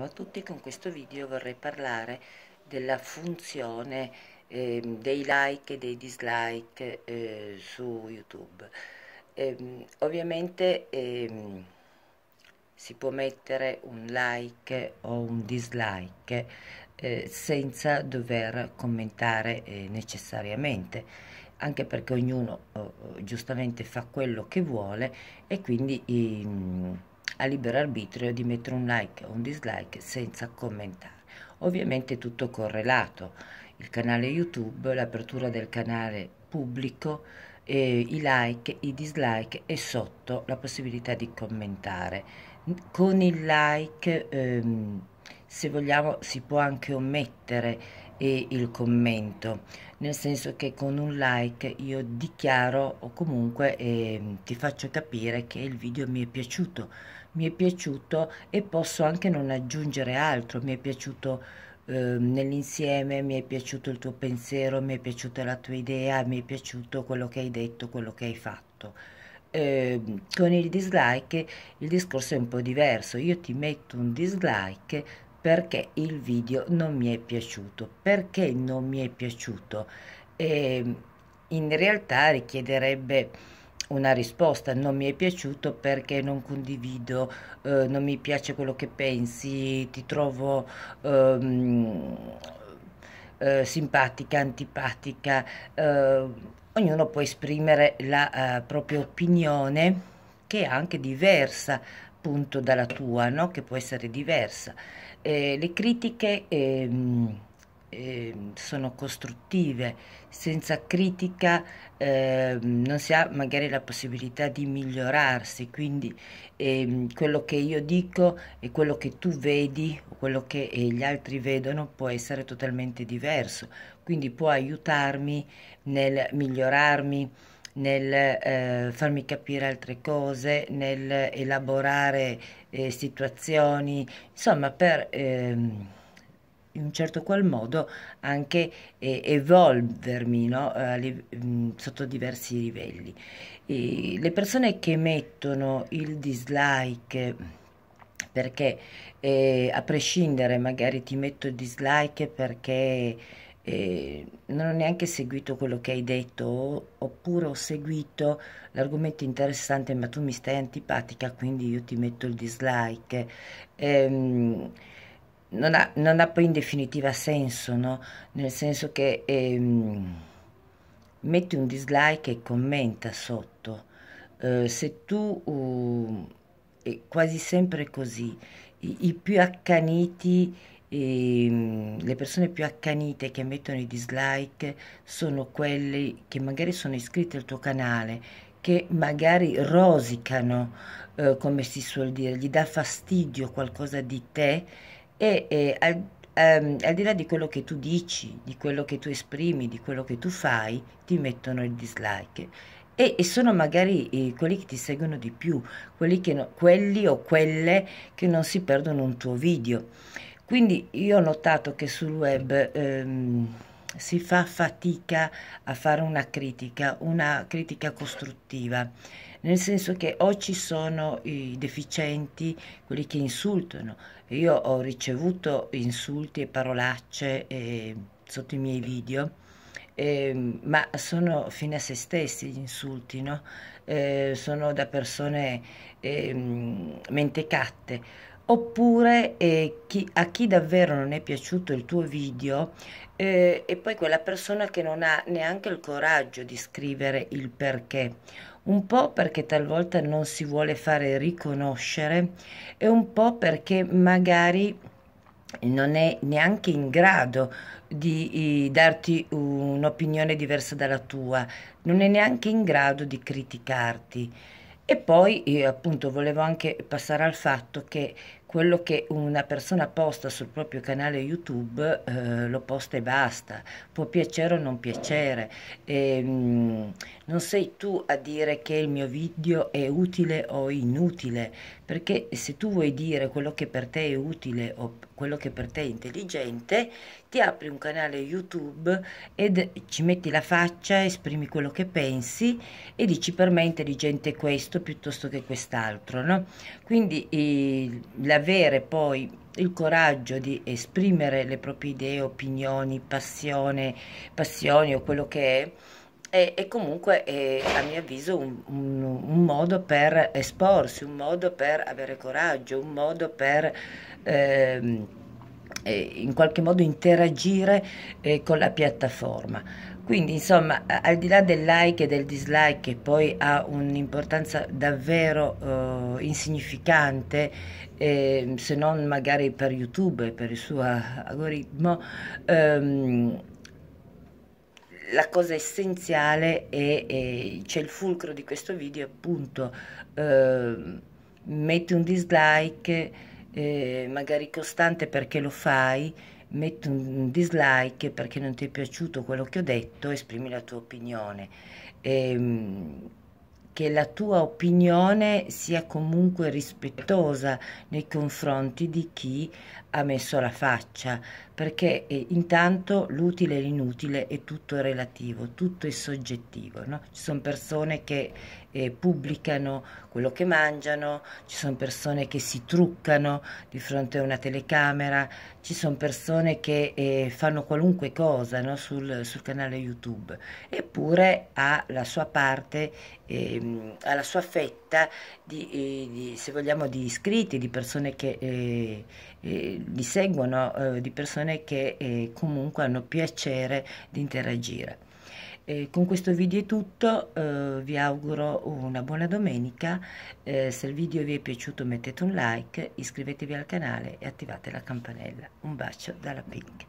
Ciao a tutti, con questo video vorrei parlare della funzione eh, dei like e dei dislike eh, su YouTube. Eh, ovviamente ehm, si può mettere un like o un dislike eh, senza dover commentare eh, necessariamente anche perché ognuno eh, giustamente fa quello che vuole e quindi ehm, a libero arbitrio di mettere un like o un dislike senza commentare. Ovviamente tutto correlato, il canale YouTube, l'apertura del canale pubblico, eh, i like, i dislike e sotto la possibilità di commentare. Con il like, ehm, se vogliamo, si può anche omettere il commento nel senso che con un like io dichiaro o comunque eh, ti faccio capire che il video mi è piaciuto mi è piaciuto e posso anche non aggiungere altro, mi è piaciuto ehm, nell'insieme, mi è piaciuto il tuo pensiero, mi è piaciuta la tua idea, mi è piaciuto quello che hai detto, quello che hai fatto. Eh, con il dislike il discorso è un po' diverso, io ti metto un dislike perché il video non mi è piaciuto, perché non mi è piaciuto. Eh, in realtà richiederebbe una risposta, non mi è piaciuto perché non condivido, eh, non mi piace quello che pensi, ti trovo... Ehm, eh, simpatica, antipatica, eh, ognuno può esprimere la eh, propria opinione che è anche diversa appunto dalla tua, no? che può essere diversa. Eh, le critiche... Ehm, eh, sono costruttive, senza critica eh, non si ha magari la possibilità di migliorarsi, quindi eh, quello che io dico e quello che tu vedi quello che eh, gli altri vedono può essere totalmente diverso, quindi può aiutarmi nel migliorarmi nel eh, farmi capire altre cose, nel elaborare eh, situazioni, insomma per ehm, in un certo qual modo anche eh, evolvermi no? eh, mm, sotto diversi livelli. E le persone che mettono il dislike perché eh, a prescindere magari ti metto il dislike perché eh, non ho neanche seguito quello che hai detto oppure ho seguito l'argomento interessante ma tu mi stai antipatica quindi io ti metto il dislike. Ehm, non ha, non ha, poi in definitiva senso, no? nel senso che ehm, metti un dislike e commenta sotto. Eh, se tu, uh, è quasi sempre così, i, i più accaniti, ehm, le persone più accanite che mettono i dislike sono quelle che magari sono iscritte al tuo canale, che magari rosicano, eh, come si suol dire, gli dà fastidio qualcosa di te e, e al, um, al, di là di quello che tu dici, di quello che tu esprimi, di quello che tu fai, ti mettono il dislike. E, e sono magari eh, quelli che ti seguono di più, quelli, no, quelli o quelle che non si perdono un tuo video. Quindi io ho notato che sul web... Ehm, si fa fatica a fare una critica, una critica costruttiva, nel senso che o ci sono i deficienti, quelli che insultano. Io ho ricevuto insulti e parolacce eh, sotto i miei video. Eh, ma sono fine a se stessi gli insulti, no? eh, sono da persone eh, mentecatte oppure eh, chi, a chi davvero non è piaciuto il tuo video eh, e poi quella persona che non ha neanche il coraggio di scrivere il perché, un po' perché talvolta non si vuole fare riconoscere e un po' perché magari non è neanche in grado di eh, darti un'opinione diversa dalla tua, non è neanche in grado di criticarti. E poi eh, appunto volevo anche passare al fatto che quello che una persona posta sul proprio canale YouTube eh, lo posta e basta, può piacere o non piacere. E, ehm, mh, non sei tu a dire che il mio video è utile o inutile, perché se tu vuoi dire quello che per te è utile o, quello che per te è intelligente, ti apri un canale YouTube ed ci metti la faccia, esprimi quello che pensi e dici per me è intelligente questo piuttosto che quest'altro. No? Quindi l'avere poi il coraggio di esprimere le proprie idee, opinioni, passione, passioni o quello che è, e, e, comunque è, a mio avviso un, un, un, modo per esporsi, un modo per avere coraggio, un modo per eh, in qualche modo interagire eh, con la piattaforma. Quindi insomma al di là del like e del dislike che poi ha un'importanza davvero eh, insignificante eh, se non magari per YouTube e per il suo algoritmo, ehm, la cosa essenziale è, è c'è il fulcro di questo video appunto ehm, metti un dislike eh, magari costante perché lo fai, metti un dislike perché non ti è piaciuto quello che ho detto, esprimi la tua opinione. Ehm, che la tua opinione sia comunque rispettosa nei confronti di chi ha messo la faccia, perché eh, intanto l'utile e l'inutile è tutto relativo, tutto è soggettivo. No? Ci sono persone che eh, pubblicano quello che mangiano, ci sono persone che si truccano di fronte a una telecamera, ci sono persone che eh, fanno qualunque cosa no? sul, sul, canale YouTube, eppure ha la sua parte, ehm, ha la sua fetta di, eh, di, se vogliamo, di iscritti, di persone che eh, eh, li seguono, di persone persone che eh, comunque hanno piacere di interagire. E eh, con questo video è tutto, eh, vi auguro una buona domenica, eh, se il video vi è piaciuto mettete un like, iscrivetevi al canale e attivate la campanella. Un bacio dalla Pink.